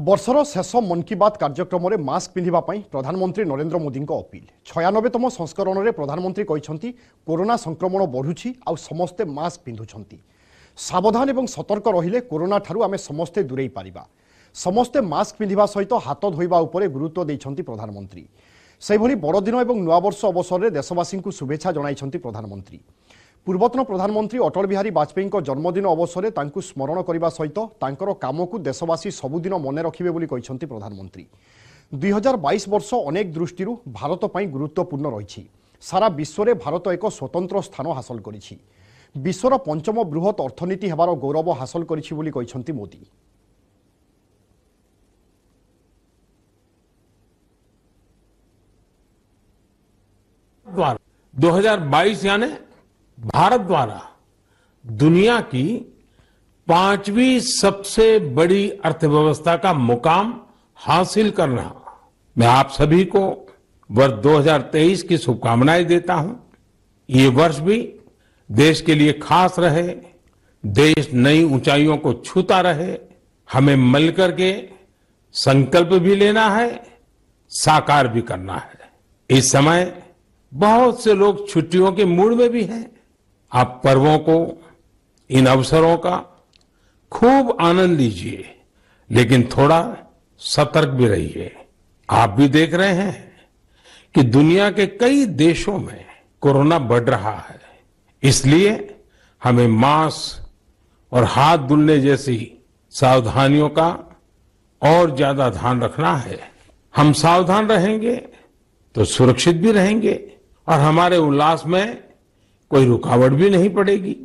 ବର୍ଷର ଶେଷ ମନ୍ କି ବାତ୍ କାର୍ଯ୍ୟକ୍ରମରେ ମାସ୍କ ପିନ୍ଧିବା ପାଇଁ ପ୍ରଧାନମନ୍ତ୍ରୀ ନରେନ୍ଦ୍ର ମୋଦିଙ୍କ ଅପିଲ୍ ଛୟାନବେତମ ସଂସ୍କରଣରେ ପ୍ରଧାନମନ୍ତ୍ରୀ କହିଛନ୍ତି କରୋନା ସଂକ୍ରମଣ ବଢ଼ୁଛି ଆଉ ସମସ୍ତେ ମାସ୍କ ପିନ୍ଧୁଛନ୍ତି ସାବଧାନ ଏବଂ ସତର୍କ ରହିଲେ କରୋନାଠାରୁ ଆମେ ସମସ୍ତେ ଦୂରେଇ ପାରିବା ସମସ୍ତେ ମାସ୍କ ପିନ୍ଧିବା ସହିତ ହାତ ଧୋଇବା ଉପରେ ଗୁରୁତ୍ୱ ଦେଇଛନ୍ତି ପ୍ରଧାନମନ୍ତ୍ରୀ ସେହିଭଳି ବଡ଼ଦିନ ଏବଂ ନୂଆବର୍ଷ ଅବସରରେ ଦେଶବାସୀଙ୍କୁ ଶୁଭେଚ୍ଛା ଜଣାଇଛନ୍ତି ପ୍ରଧାନମନ୍ତ୍ରୀ পূৰ্বতন প্ৰধানমন্ত্ৰী অটল বিহাৰী বাজপেয়ীক জন্মদিন অৱসৰে তুমি স্মৰণ কৰিব সৈতে তাৰ কামক দেশবাসী সবুদিন মনে ৰখিব বুলি কৈছে প্ৰধানমন্ত্ৰী দুহেজাৰ বাইশ বৰ্ষ অনেক দৃষ্টি ভাৰত গুৰুত্বপূৰ্ণ ৰ সাৰা বিশ্বৰে ভাৰত এক স্বতন্ত্ৰ স্থান হাচল কৰিছে বিশ্বৰ পঞ্চম বৃহৎ অৰ্থনীতি হোৱাৰ গৌৰৱ হাচল কৰিছে বুলি কৈছে মোদী দুহেজাৰ বাইশ भारत द्वारा दुनिया की पांचवी सबसे बड़ी अर्थव्यवस्था का मुकाम हासिल करना मैं आप सभी को वर्ष 2023 की शुभकामनाएं देता हूं ये वर्ष भी देश के लिए खास रहे देश नई ऊंचाइयों को छूता रहे हमें मल करके संकल्प भी लेना है साकार भी करना है इस समय बहुत से लोग छुट्टियों के मूड में भी हैं आप पर्वों को इन अवसरों का खूब आनंद लीजिए लेकिन थोड़ा सतर्क भी रहिए आप भी देख रहे हैं कि दुनिया के कई देशों में कोरोना बढ़ रहा है इसलिए हमें मास्क और हाथ धुलने जैसी सावधानियों का और ज्यादा ध्यान रखना है हम सावधान रहेंगे तो सुरक्षित भी रहेंगे और हमारे उल्लास में कोई रुकावट भी नहीं पड़ेगी